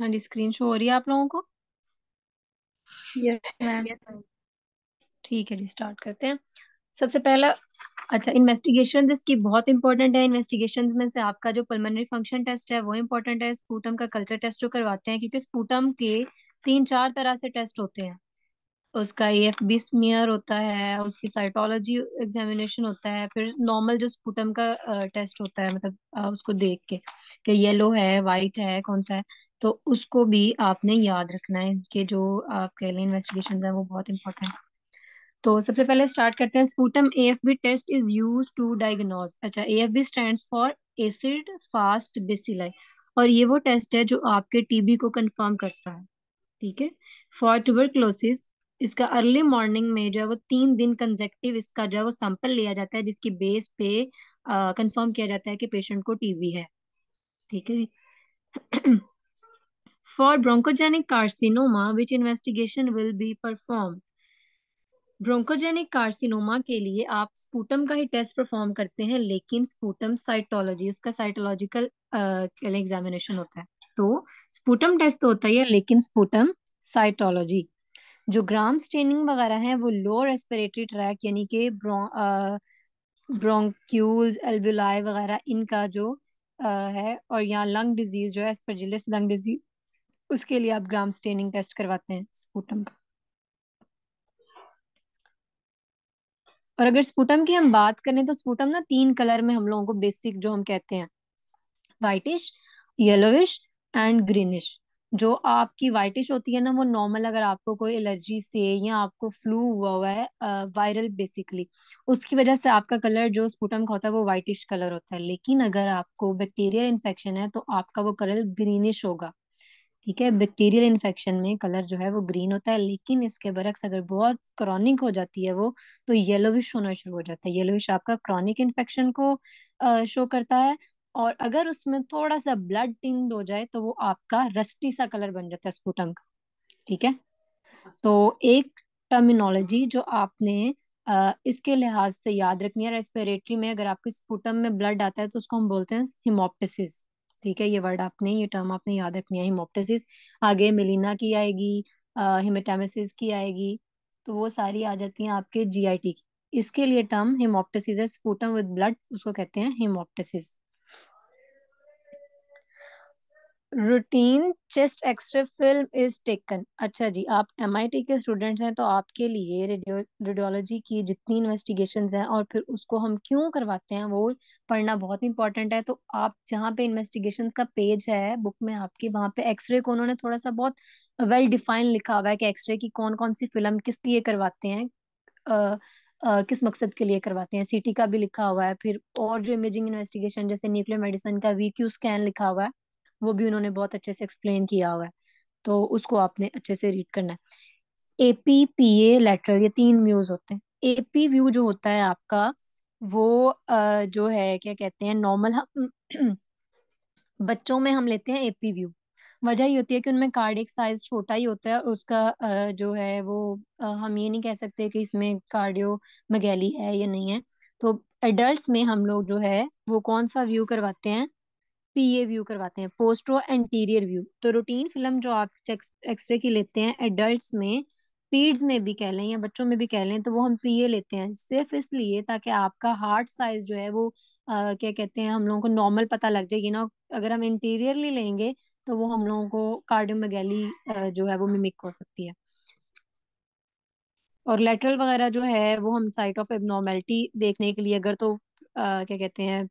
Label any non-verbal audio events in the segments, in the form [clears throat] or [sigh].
हाँ जी screen show हो रही है आप लोगों को यस ठीक है जी स्टार्ट करते हैं सबसे पहला अच्छा इन्वेस्टिगेशन इसकी बहुत इंपॉर्टेंट है इन्वेस्टिगेशन में से आपका जो पल्मोनरी फंक्शन टेस्ट है वो इम्पोर्टेंट है स्पूटम का कल्चर टेस्ट जो करवाते हैं क्योंकि स्पूटम के तीन चार तरह से टेस्ट होते हैं उसका ए एफ बी स्मियर होता है उसकी साइटोलॉजी एग्जामिनेशन होता है फिर नॉर्मल जो स्पुटम का टेस्ट होता है मतलब उसको देख के कि येलो है वाइट है कौन सा है तो उसको भी आपने याद रखना है कि जो आपके लिए इन्वेस्टिगेशन है वो बहुत इंपॉर्टेंट है तो सबसे पहले स्टार्ट करते हैं sputum A F B test is use to diagnose अच्छा A F B stand for acid fast bacilli और ये वो टेस्ट है जो आपके टीबी को कंफर्म करता है ठीक है फॉर ट्यूबरक्लोसिस इसका अर्ली मॉर्निंग में जो है वो तीन दिन कंजेक्टिव इसका जो है वो सैंपल लिया जाता है जिसकी बेस पे कंफर्म किया जाता है कि पेशेंट को टीवी है ठीक है जी for bronchogenic carcinoma which investigation will be perform bronchogenic carcinoma के लिए आप स्पूटम का ही टेस्ट परफॉर्म करते हैं लेकिन स्पूटम साइटोलॉजी उसका साइटोलॉजिकल एग्जामिनेशन होता है तो स्पूटम टेस्ट तो होता ही है लेकिन स्पूटम साइटोलॉजी जो ग्राम स्टेनिंग वगैरह है वो लो रेस्पिरेटरी ट्रैक यानी कि ब्रोंक्यूल्स एल्वुलाई वगैरह इनका जो आ, है और यहाँ लंग डिजीज जो है एस्परजिलस लंग डिजीज उसके लिए आप ग्राम स्टेनिंग टेस्ट करवाते हैं स्पूटम का और अगर स्पूटम की हम बात करें तो स्पूटम ना तीन कलर में हम लोगों को बेसिक जो हम कहते हैं वाइटिश येलोविश एंड ग्रीनिश जो आपकी वाइटिश होती है ना वो नॉर्मल अगर आपको कोई एलर्जी से या आपको फ्लू हुआ हुआ है वायरल बेसिकली उसकी वजह से आपका कलर जो स्पूटम का होता है वो वाइटिश कलर होता है लेकिन अगर आपको बैक्टीरियल इन्फेक्शन है तो आपका वो कलर ग्रीनिश होगा ठीक है बैक्टीरियल इन्फेक्शन में कलर जो है वो ग्रीन होता है लेकिन इसके बरक्स अगर बहुत क्रॉनिक हो जाती है वो तो येलोविश होना शुरू हो जाता है येलोविश आपका क्रॉनिक इन्फेक्शन को शो करता है और अगर उसमें थोड़ा सा ब्लड टिंड हो जाए तो वो आपका रस्टी सा कलर बन जाता है स्पुटम का ठीक है तो एक टर्मिनोलॉजी जो आपने इसके लिहाज से याद रखनी है रेस्पिरेटरी में अगर आपके स्पुटम में ब्लड आता है तो उसको हम बोलते हैं हिमोप्टिस ठीक है ये वर्ड आपने ये टर्म आपने याद रखनी है हिमोप्टिस आगे मिलीना की आएगी हिमेटामिस की आएगी तो वो सारी आ जाती हैं आपके जीआईटी की इसके लिए टर्म हिमोप्टिस है स्पूटम विद ब्लड उसको कहते हैं haemoptysis routine chest X-ray film is taken अच्छा जी आप एमआईटी के स्टूडेंट्स हैं तो आपके लिए रेडियोलॉजी की जितनी इन्वेस्टिगेशन है और फिर उसको हम क्यों करवाते हैं वो पढ़ना बहुत इंपॉर्टेंट है तो आप जहाँ पे इन्वेस्टिगेशन का पेज है बुक में आपके वहाँ पे एक्सरे को उन्होंने थोड़ा सा बहुत वेल डिफाइन लिखा हुआ है कि एक्सरे की कौन कौन सी फिल्म किस लिए करवाते हैं आ, आ, किस मकसद के लिए करवाते हैं सीटी का भी लिखा हुआ है फिर और जो इमेजिंग इन्वेस्टिगेशन जैसे न्यूक्लियर मेडिसिन का वीक्यू स्कैन लिखा हुआ है वो भी उन्होंने बहुत अच्छे से एक्सप्लेन किया हुआ है तो उसको आपने अच्छे से रीड करना है एपी पी ए लेटरल ये तीन व्यूज होते हैं एपी व्यू जो होता है आपका वो जो है क्या कहते हैं नॉर्मल हम [clears throat] बच्चों में हम लेते हैं एपी व्यू वजह ये होती है कि उनमें कार्डिक साइज छोटा ही होता है और उसका जो है वो हम ये नहीं कह सकते कि इसमें कार्डियो मगैली है या नहीं है तो एडल्ट में हम लोग जो है वो कौन सा व्यू करवाते हैं पीए व्यू करवाते हैं पोस्ट्रो एंटीरियर व्यू तो रूटीन फिल्म जो आप एक्सरे की लेते हैं एडल्ट में पीड्स में भी कह लें या बच्चों में भी कह लें तो वो हम पीए लेते हैं सिर्फ इसलिए ताकि आपका हार्ट साइज जो है वो आ, क्या कहते हैं हम लोगों को नॉर्मल पता लग जाए ना अगर हम इंटीरियरली लेंगे तो वो हम लोगों को कार्डियोमेगेली जो है वो मिमिक हो सकती है और लेटरल वगैरह जो है वो हम साइट ऑफ एबनॉर्मेलिटी देखने के लिए अगर तो आ, क्या कहते हैं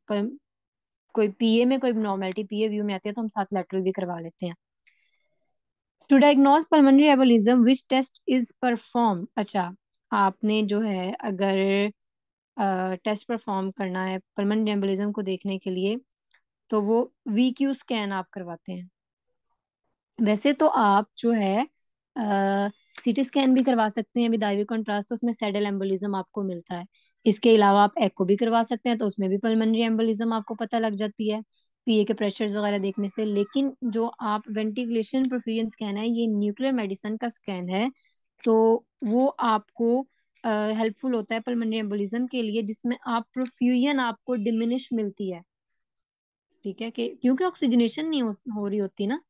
कोई पीए में कोई नॉर्मेलिटी पीए व्यू में आती है तो हम साथ लेटरल भी करवा लेते हैं to diagnose pulmonary embolism which test is perform अच्छा आपने जो है अगर टेस्ट uh, परफॉर्म करना है परमानेंट एम्बोलिज्म को देखने के लिए तो वो वी क्यू स्कैन आप करवाते हैं वैसे तो आप जो है सीटी स्कैन भी करवा सकते हैं विद आईवी कंट्रास्ट तो उसमें सेडल एम्बोलिज्म आपको मिलता है इसके अलावा आप एक्को भी करवा सकते हैं तो उसमें भी पल्मनरी एम्बोलिज्म आपको पता लग जाती है पीए के प्रेशर्स वगैरह देखने से लेकिन जो आप वेंटिलेशन प्रोफ्यूजन स्कैन है ये न्यूक्लियर मेडिसिन का स्कैन है तो वो आपको हेल्पफुल uh, होता है पल्मनरी एम्बोलिज्म के लिए जिसमें आप प्रोफ्यूजन आपको डिमिनिश मिलती है ठीक है कि क्योंकि ऑक्सीजनेशन नहीं हो, हो रही होती ना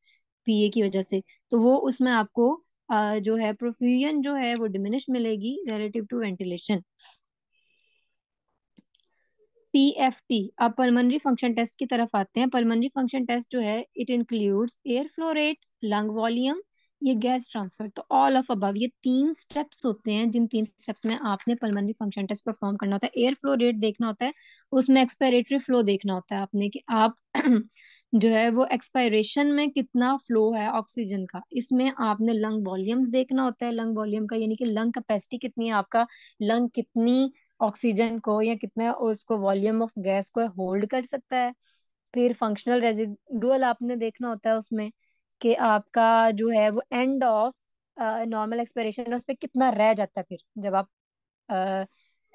पीए की वजह से तो वो उसमें आपको जो है प्रोफ्यूजन जो है वो डिमिनिश मिलेगी relative to ventilation P F T अब पलमनरी फंक्शन टेस्ट की तरफ आते हैं पलमनरी फंक्शन टेस्ट जो है it includes air flow rate lung volume ये गैस ट्रांसफर तो ऑल ऑफ अबव ये तीन स्टेप्स होते हैं जिन तीन स्टेप्स में आपने पल्मोनरी फंक्शन टेस्ट परफॉर्म करना होता है एयर फ्लो रेट देखना होता है उसमें एक्सपायरेटरी फ्लो देखना होता है आपने कि आप [clears throat] जो है वो एक्सपायरेशन में कितना फ्लो है ऑक्सीजन का इसमें आपने लंग वॉल्यूम्स देखना होता है लंग वॉल्यूम का यानी कि लंग कैपेसिटी कितनी है आपका लंग कितनी ऑक्सीजन को या कितना उसको वॉल्यूम ऑफ गैस को होल्ड कर सकता है फिर फंक्शनल रेजिडुअल आपने देखना होता है उसमें कि आपका जो है वो एंड ऑफ नॉर्मल है उस पर कितना रह जाता है फिर जब आप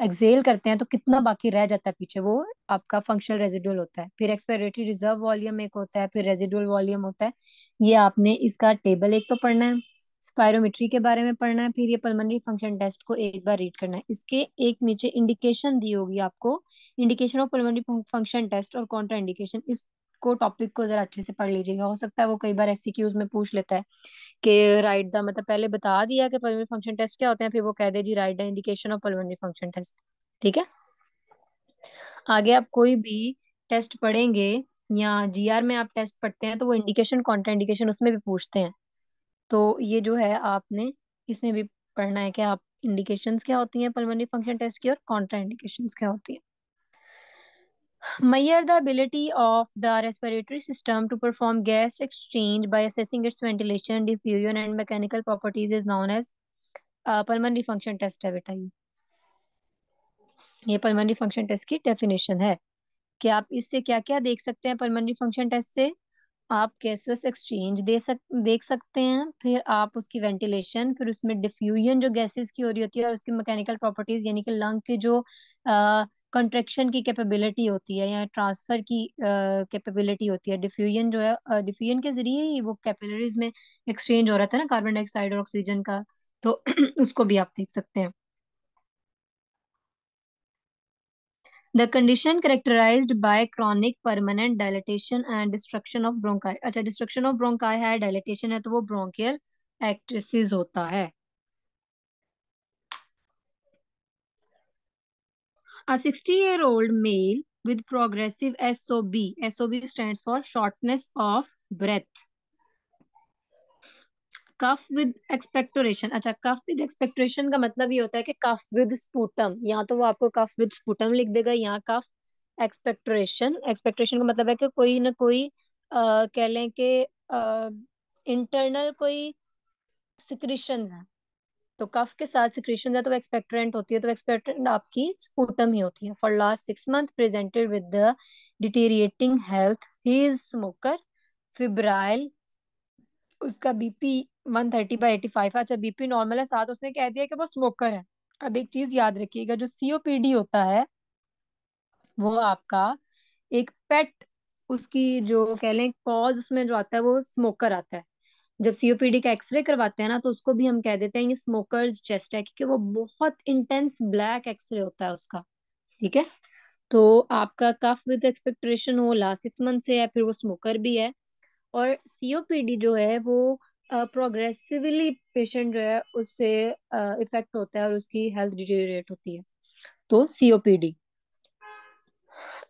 एक्सेल uh, करते हैं तो कितना बाकी रह जाता है पीछे वो आपका फंक्शनल रेजिडुअल होता है फिर एक्सपिरेटरी रिजर्व वॉल्यूम एक होता है फिर रेजिडुअल वॉल्यूम होता है ये आपने इसका टेबल एक तो पढ़ना है स्पायरोमेट्री के बारे में पढ़ना है फिर ये पल्मोनरी फंक्शन टेस्ट को एक बार रीड करना है इसके एक नीचे इंडिकेशन दी होगी आपको indication of pulmonary function test और कॉन्ट्रा इंडिकेशन इस को टॉपिक को जरा अच्छे से पढ़ लीजिएगा हो सकता है वो कई बार ऐसी की उसमें पूछ लेता है कि राइट द मतलब पहले बता दिया कि पल्मोनरी फंक्शन टेस्ट क्या होते हैं फिर वो कह दे जी write the indication of pulmonary function test ठीक है आगे आप कोई भी टेस्ट पढ़ेंगे या जी में आप टेस्ट पढ़ते हैं तो वो इंडिकेशन कॉन्ट्रा इंडिकेशन उसमें भी पूछते हैं तो ये जो है आपने इसमें भी पढ़ना है कि आप इंडिकेशंस क्या होती हैं पल्मोनरी फंक्शन टेस्ट की और कॉन्ट्रा इंडिकेशंस क्या होती है measure the ability of the respiratory system to perform gas exchange by assessing its ventilation diffusion and mechanical properties is known as pulmonary function test है बेटा ये ये पल्मनरी फंक्शन टेस्ट की डेफिनेशन है कि आप इससे क्या क्या देख सकते हैं पल्मनरी फंक्शन टेस्ट से आप गैसवेस एक्सचेंज दे सक देख सकते हैं फिर आप उसकी वेंटिलेशन फिर उसमें डिफ्यूजन जो गैसेस की हो रही होती है और उसकी मैकेनिकल प्रॉपर्टीज यानी कि लंग के जो अः uh, कंट्रेक्शन की कैपेबिलिटी होती है या ट्रांसफर की कैपेबिलिटी होती है डिफ्यूजन जो है डिफ्यूजन के जरिए ही वो कैपिलरीज में एक्सचेंज हो रहा था ना कार्बन डाइऑक्साइड और ऑक्सीजन का तो [clears throat] उसको भी आप देख सकते हैं the condition characterise by chronic permanent dilatation and destruction of bronchi अच्छा डिस्ट्रक्शन ऑफ ब्रोंकाई है डायलिटेशन है तो वो ब्रोंकियल एक्ट्रेसिस होता है A 60-year-old male with progressive SOB. SOB stands for shortness of breath. Cough with expectoration अच्छा cough with expectoration का मतलब ये होता है कि कफ विद स्पूटम या तो वो आपको कफ विद स्पूटम लिख देगा या कफ एक्सपेक्टोरेशन एक्सपेक्टोरेशन का मतलब है कि कोई ना कोई अः कह लें कि इंटरनल कोई सिक्रिशन है तो कफ के साथ सिक्रीशन तो एक्सपेक्टोरेंट होती है तो एक्सपेक्टोरेंट आपकी स्पूटम ही होती है for last six month presented with the deteriorating health he is smoker febrile उसका बीपी 130 बाय 85 अच्छा बीपी नॉर्मल है साथ उसने कह दिया कि वो स्मोकर है अब एक चीज याद रखिएगा जो सीओपीडी होता है वो आपका एक पेट उसकी जो कह लें कॉज उसमें जो आता है वो स्मोकर आता है जब सीओपीडी का एक्सरे करवाते हैं ना तो उसको भी हम कह देते हैं ये स्मोकर्स चेस्ट है क्योंकि वो बहुत इंटेंस ब्लैक एक्सरे होता है उसका ठीक है तो आपका कफ विद एक्सपेक्टेशन हो लास्ट सिक्स मंथ से है फिर वो स्मोकर भी है और सीओपीडी जो है वो प्रोग्रेसिवली uh, पेशेंट जो है उससे इफेक्ट uh, होता है और उसकी हेल्थ डिटेरिएट होती है तो COPD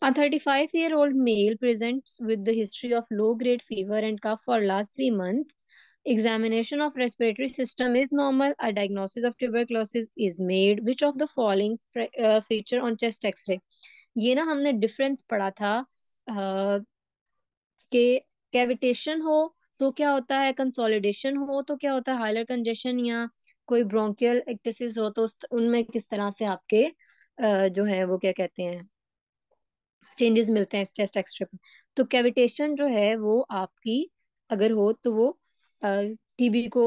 A 35 year old male presents with the history of low grade fever and cough for last 3 months examination of respiratory system is normal a diagnosis of tuberculosis is made which of the following uh, feature on chest x-ray ये ना हमने difference पढ़ा था uh, के cavitation हो तो क्या होता है कंसोलिडेशन हो तो क्या होता है हाइलर कंजेशन या कोई ब्रोंकियल एक्टेसिस हो तो उनमें किस तरह से आपके uh, जो है वो क्या कहते हैं चेंजेस मिलते हैं इस चेस्ट एक्सरे पे तो कैविटेशन जो है वो आपकी अगर हो तो वो टीबी को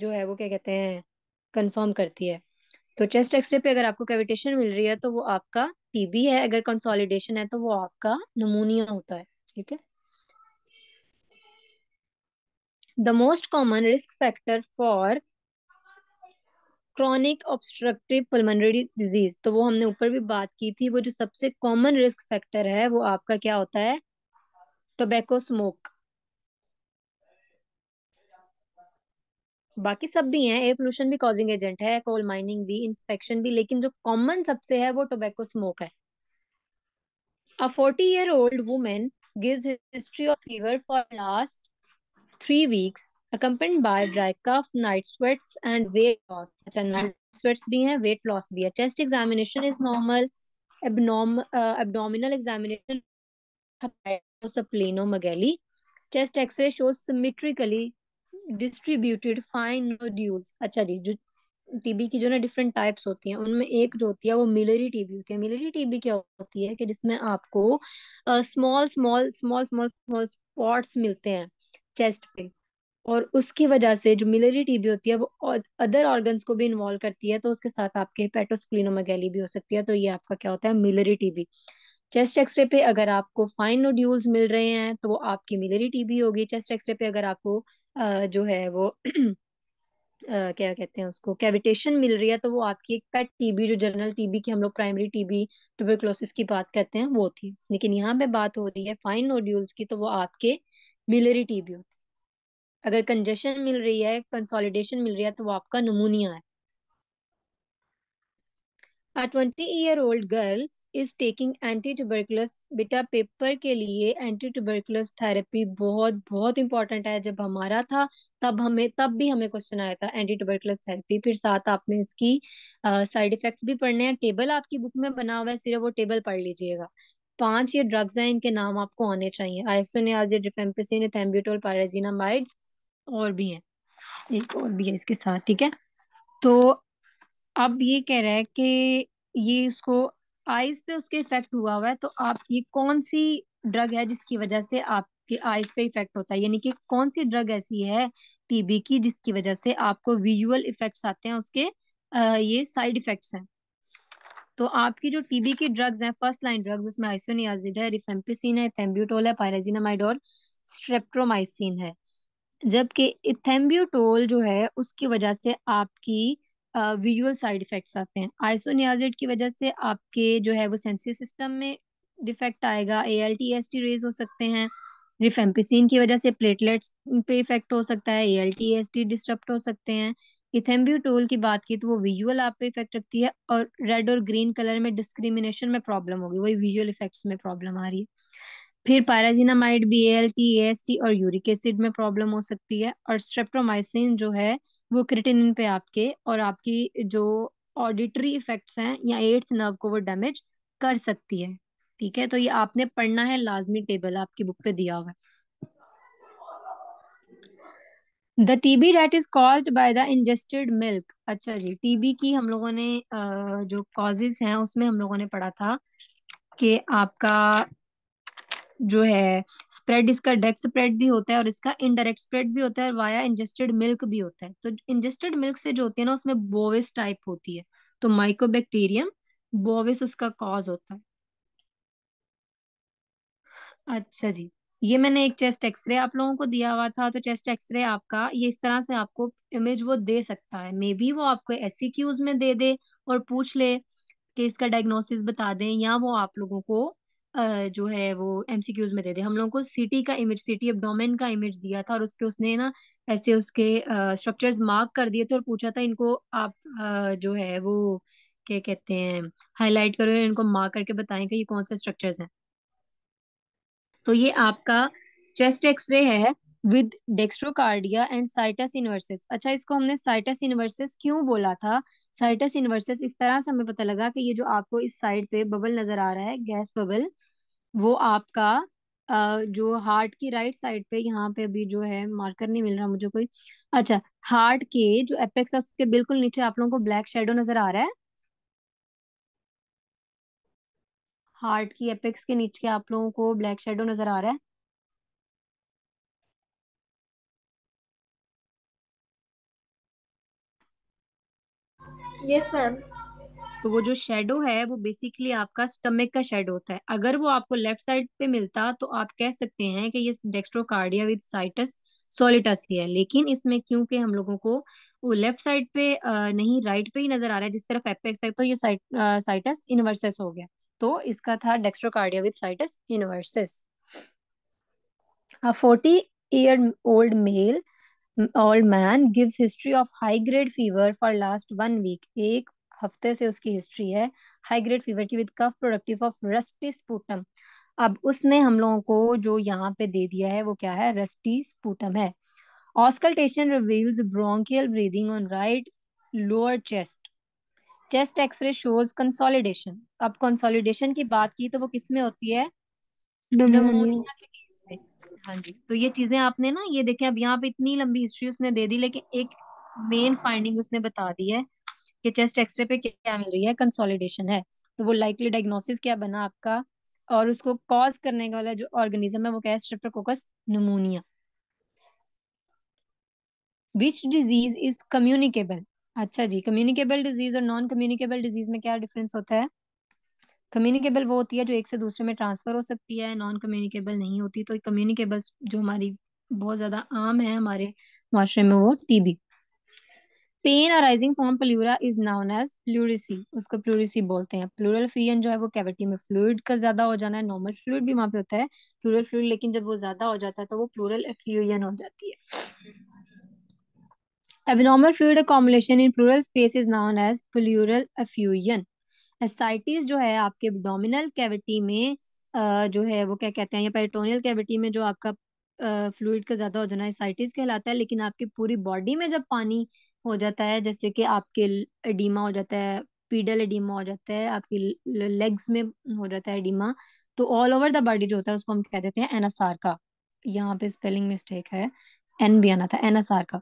जो है वो क्या कहते हैं कंफर्म करती है तो चेस्ट एक्सरे पे अगर आपको कैविटेशन मिल रही है तो वो आपका टीबी है अगर कंसोलिडेशन है तो वो आपका नमोनिया होता है ठीक है the most common risk factor for chronic obstructive pulmonary disease तो वो हमने ऊपर भी बात की थी वो जो सबसे कॉमन रिस्क फैक्टर है वो आपका क्या होता है टोबैको स्मोक बाकी सब भी हैं एयर पोल्यूशन भी कॉजिंग एजेंट है कोल माइनिंग भी इंफेक्शन भी लेकिन जो कॉमन सबसे है वो टोबैको स्मोक है a forty year old women gives history of fever for last three weeks accompanied by dry cough, night sweats, and weight loss. and night sweats bhi hai weight loss bhi hai Chest examination is normal. Abnorm, uh, abdominal examination, splenomegaly. Chest X-ray shows symmetrically distributed fine nodules अच्छा जी जो TB की जो ना different types होती हैं उनमें एक जो होती है वो मिलरी टीबी होती है मिलरी टीबी क्या होती है कि जिसमें आपको small small small small small spots मिलते हैं चेस्ट पे और उसकी वजह से जो मिलरी टीबी होती है वो अदर ऑर्गन्स को भी इन्वॉल्व करती है तो उसके साथ आपके पेटोस्प्लिनोमेगैली भी हो सकती है तो ये आपका क्या होता है मिलरी टीबी चेस्ट एक्सरे पे अगर आपको फाइन नोड्यूल्स मिल रहे हैं तो वो आपकी मिलरी टीबी होगी चेस्ट एक्सरे पे अगर आपको जो है वो [clears throat] क्या कहते हैं उसको कैविटेशन मिल रही है तो वो आपकी एक पेट टीबी जो जनरल टीबी की हम लोग प्राइमरी टीबी ट्यूबरकुलोसिस की बात करते हैं वो थी लेकिन यहाँ पे बात हो रही है फाइन नोड्यूल्स की तो वो आपके मिलरी टीबी होती है अगर कंजेशन मिल रही है कंसोलिडेशन मिल रही है तो वो आपका नमूनिया है twenty year old girl is taking anti tuberculous बेटा पेपर के लिए एंटी ट्यूबरकुलस थेरेपी बहुत बहुत इंपॉर्टेंट है जब हमारा था तब हमें तब भी हमें क्वेश्चन आया था एंटी ट्यूबरकुलस थेरेपी फिर साथ आपने इसकी साइड uh, इफेक्ट्स भी पढ़ने हैं टेबल आपकी बुक में बना हुआ है सिर्फ वो टेबल पढ़ लीजिएगा पांच ये ड्रग्स हैं इनके नाम आपको आने चाहिए आइसोनियाजिड रिफेम्पिसिन एथेम्ब्यूटोल और भी है एक और भी है इसके साथ ठीक है तो अब ये कह रहा है कि ये इसको आईज पे उसके इफेक्ट हुआ हुआ है तो आप ये कौन सी ड्रग है जिसकी वजह से आपके आईज पे इफेक्ट होता है यानी कि कौन सी ड्रग ऐसी है टीबी की जिसकी वजह से आपको विजुअल इफेक्ट्स आते हैं उसके आ, ये साइड इफेक्ट्स हैं तो आपकी जो टीबी की ड्रग्स हैं फर्स्ट लाइन ड्रग्स उसमें आइसोनियाजिड है रिफेम्पिसिन है थेम्ब्यूटोल है पायराजिनामाइड और स्ट्रेप्ट्रोमाइसिन है जबकि इथेम्ब्यूटोल जो है उसकी वजह से आपकी विजुअल साइड इफेक्ट्स आते हैं आइसोनियाजिड की वजह से आपके जो है वो सेंसरी सिस्टम में डिफेक्ट आएगा A L T S T raise हो सकते हैं रिफेम्पिसिन की वजह से प्लेटलेट्स पे इफेक्ट हो सकता है A L T S T disturbed हो सकते हैं इथेम्ब्यूटोल की बात की तो वो विजुअल आप पे इफेक्ट रखती है और रेड और ग्रीन कलर में डिस्क्रिमिनेशन में प्रॉब्लम होगी वही विजुअल इफेक्ट्स में प्रॉब्लम आ रही है फिर pyrazinamide B L T A S T और यूरिक एसिड में प्रॉब्लम हो सकती है और स्ट्रेप्टोमाइसिन जो है वो क्रिटिनिन पे आपके और आपकी जो ऑडिटरी इफेक्ट्स हैं या एट्थ नर्व को वो डैमेज कर सकती है ठीक है तो ये आपने पढ़ना है लाजमी टेबल आपकी बुक पे दिया हुआ है the TB that is cause by the ingested milk अच्छा जी टीबी की हम लोगों ने जो कॉजेज हैं उसमें हम लोगों ने पढ़ा था कि आपका जो है स्प्रेड इसका डायरेक्ट स्प्रेड भी होता है और इसका इनडायरेक्ट स्प्रेड भी होता है और वाया इंजेस्टेड मिल्क भी होता है तो इंजेस्टेड मिल्क से जो होती है ना उसमें बोविस टाइप होती है तो माइकोबैक्टीरियम बोविस उसका कॉज होता है अच्छा जी ये मैंने एक चेस्ट एक्सरे आप लोगों को दिया हुआ था तो चेस्ट एक्सरे आपका ये इस तरह से आपको इमेज वो दे सकता है मे बी वो आपको ऐसी क्यूज e में दे दे और पूछ ले कि इसका डायग्नोसिस बता दें या वो आप लोगों को जो है वो एमसीक्यूज़ में दे दे हम लोगों को सिटी का इमेज सीटी एब्डोमेन का इमेज दिया था और उसपे उसने ना ऐसे उसके स्ट्रक्चर्स मार्क कर दिए थे और पूछा था इनको आप जो है वो क्या कहते हैं हाईलाइट करो इनको मार्क करके बताएं कि ये कौन से स्ट्रक्चर्स हैं तो ये आपका चेस्ट एक्सरे है with dextrocardia and situs inversus अच्छा इसको हमने साइटस इनवर्सिस क्यों बोला था साइटस इनवर्सिस इस तरह से हमें पता लगा कि ये जो आपको इस साइड पे बबल नजर आ रहा है गैस बबल वो आपका जो हार्ट की राइट साइड पे यहाँ पे अभी जो है मार्कर नहीं मिल रहा मुझे कोई अच्छा हार्ट के जो एपेक्स है उसके बिल्कुल नीचे आप लोगों को ब्लैक शेडो नजर आ रहा है हार्ट की एपेक्स के नीचे आप लोगों को ब्लैक शेडो नजर आ रहा है यस मैम तो वो जो शेडो है वो बेसिकली आपका स्टमक का शेडो होता है अगर वो आपको लेफ्ट साइड पे मिलता तो आप कह सकते हैं कि ये डेक्स्ट्रोकार्डिया विद साइटस सोलिटस ही है लेकिन इसमें क्योंकि हम लोगों को वो लेफ्ट साइड पे नहीं राइट right पे ही नजर आ रहा है जिस तरफ एपेक्स है तो ये साइट, साइटस इनवर्सेस हो गया तो इसका था dextrocardia with situs inversus forty year old male old man gives history of high grade fever for last one week एक हफ्ते से उसकी हिस्ट्री है हाई ग्रेड फीवर की with cough productive of rusty sputum अब उसने हम लोगों को जो यहाँ पे दे दिया है वो क्या है रस्टी स्पूटम है auscultation reveals bronchial breathing on right lower chest chest X-ray shows consolidation अब कंसोलिडेशन की बात की तो वो किस होती है निमोनिया के हाँ जी तो ये चीजें आपने ना ये देखें अब यहाँ पे इतनी लंबी हिस्ट्री उसने दे दी लेकिन एक मेन फाइंडिंग उसने बता दी है कि चेस्ट एक्सरे पे क्या मिल रही है कंसोलिडेशन है तो वो लाइकली डायग्नोसिस क्या बना आपका और उसको कॉज करने वाला जो ऑर्गेनिज्म है वो क्या है streptococcus pneumoniae which disease is communicable अच्छा जी कम्युनिकेबल डिजीज और नॉन कम्युनिकेबल डिजीज में क्या डिफरेंस होता है कम्युनिकेबल वो होती है जो एक से दूसरे में ट्रांसफ़र हो सकती है, नॉन कम्युनिकेबल नहीं होती, तो कम्युनिकेबल जो हमारी बहुत ज़्यादा आम है हमारे माशरे में वो TB. Pain arising from pleura is known as pleurisy, उसको प्लूरिसी बोलते हैं। प्लूरल फ्यूजन जो है वो कैविटी में फ्लूड का ज़्यादा हो जाना है, नॉर्मल फ्लूड भी वहां पे होता है, प्लूरल फ्लूड लेकिन जब वो ज़्यादा हो जाता है तो वो प्लूरल एफ्यूएन हो जाती है। Abnormal fluid accumulation in pleural space is known as pleural effusion ascites जो है आपके डोमिनल कैविटी में जो है वो क्या कहते हैं या पेरिटोनियल कैविटी में जो आपका फ्लूड का ज्यादा हो जाना एसाइटिस कहलाता है लेकिन आपकी पूरी बॉडी में जब पानी हो जाता है जैसे कि आपके एडीमा हो जाता है पीडल एडीमा हो जाता है आपकी लेग्स में हो जाता है एडीमा तो ऑल ओवर द बॉडी जो होता है उसको हम कह देते हैं एनासार का यहाँ पे स्पेलिंग मिस्टेक है एन भी आना था एनासार का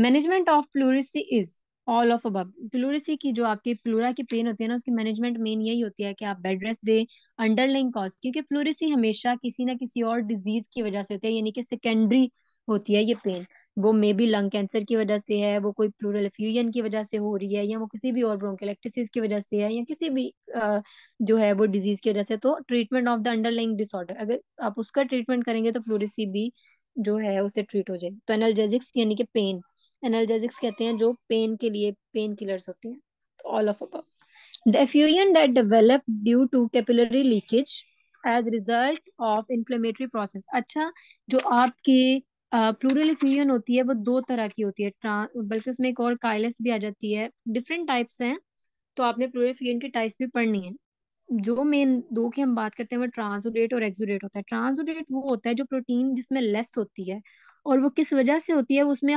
management of pleurisy is all of अब प्लोरेसी की जो आपकी फ्लोरा की पेन होती है ना उसकी मैनेजमेंट मेन यही होती है कि आप बेड रेस्ट दें अंडरलाइंग कॉज क्योंकि प्लूरेसी हमेशा किसी ना किसी और डिजीज की वजह से होती है यानी कि सेकेंडरी होती है ये पेन वो मे बी लंग कैंसर की वजह से है वो कोई प्लूरल फ्यूजन की वजह से हो रही है या वो किसी भी और ब्रोंकोलेक्टिस की वजह से है या किसी भी आ, जो है वो डिजीज की वजह से तो treatment of the underlying disorder अगर आप उसका ट्रीटमेंट करेंगे तो प्लूरेसी भी जो है उसे ट्रीट हो जाएगी तो एनालजेजिक्स यानी कि पेन एनाल्जेसिक्स कहते हैं जो पेन के लिए पेन किलर्स होती हैं all of above the effusion that develop due to capillary leakage as result of inflammatory process अच्छा जो आपके प्लूरल इफ्यूजन होती है वो दो तरह की होती है बल्कि उसमें एक और काइलस भी आ जाती है डिफरेंट टाइप्स हैं तो आपने प्लूरल इफ्यूजन के टाइप्स भी पढ़नी है जो मेन दो की हम बात करते हैं वो ट्रांसोडेट और एक्सोडेट होता है ट्रांसोडेट वो होता है जो प्रोटीन जिसमें लेस होती है और वो किस वजह से होती है उसमें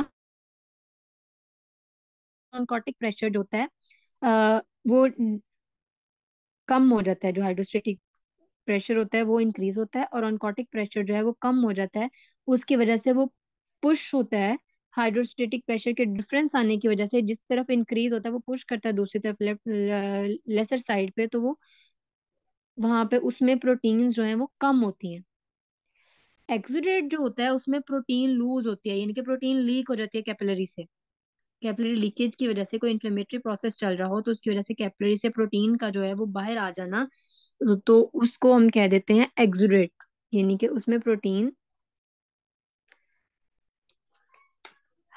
ऑनकॉटिक प्रेशर जो होता है आ, वो कम हो जाता है जो हाइड्रोस्टेटिक प्रेशर होता है वो इंक्रीज होता है और ऑनकॉटिक प्रेशर जो है वो कम हो जाता है उसकी वजह से वो पुश होता है हाइड्रोस्टेटिक प्रेशर के डिफरेंस आने की वजह से जिस तरफ इंक्रीज होता है वो पुश करता है दूसरी तरफ लेफ्ट लेसर साइड पे तो वो वहां पे उसमें प्रोटीन्स जो है वो कम होती हैं एक्सुडेट जो होता है उसमें प्रोटीन लूज होती है यानी कि प्रोटीन लीक हो जाती है कैपिलरी से कैपिलरी लीकेज की वजह से कोई इन्फ्लेमेटरी प्रोसेस चल रहा हो तो उसकी वजह से कैपिलरी से प्रोटीन का जो है वो बाहर आ जाना तो उसको हम कह देते हैं एक्सुरेट यानी कि उसमें प्रोटीन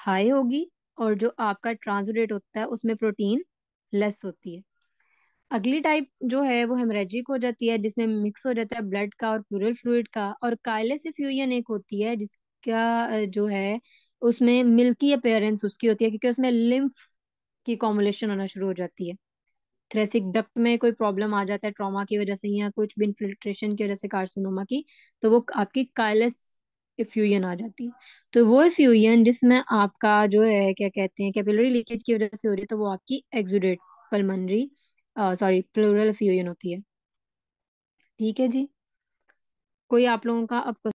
हाई होगी और जो आपका ट्रांसरेट होता है उसमें प्रोटीन लेस होती है अगली टाइप जो है वो हेमरेजिक हो जाती है जिसमें मिक्स हो जाता है ब्लड का और प्यूरल फ्लूड का और कायलेस फ्यूजन एक होती है जिसका जो है उसमें मिल्की अपेयरेंस उसकी होती है क्योंकि उसमें लिम्फ की कॉमुलेशन होना शुरू हो जाती है थ्रेसिक डक्ट में कोई प्रॉब्लम आ जाता है ट्रॉमा की वजह से या कुछ भी इन्फिल्ट्रेशन की वजह से कार्सिनोमा की तो वो आपकी काइलस इफ्यूजन आ जाती है तो वो इफ्यूजन जिसमें आपका जो है क्या कहते हैं कैपिलरी लीकेज की वजह से हो रही है तो वो आपकी exudate pulmonary sorry pleural effusion होती है ठीक है जी कोई आप लोगों का अब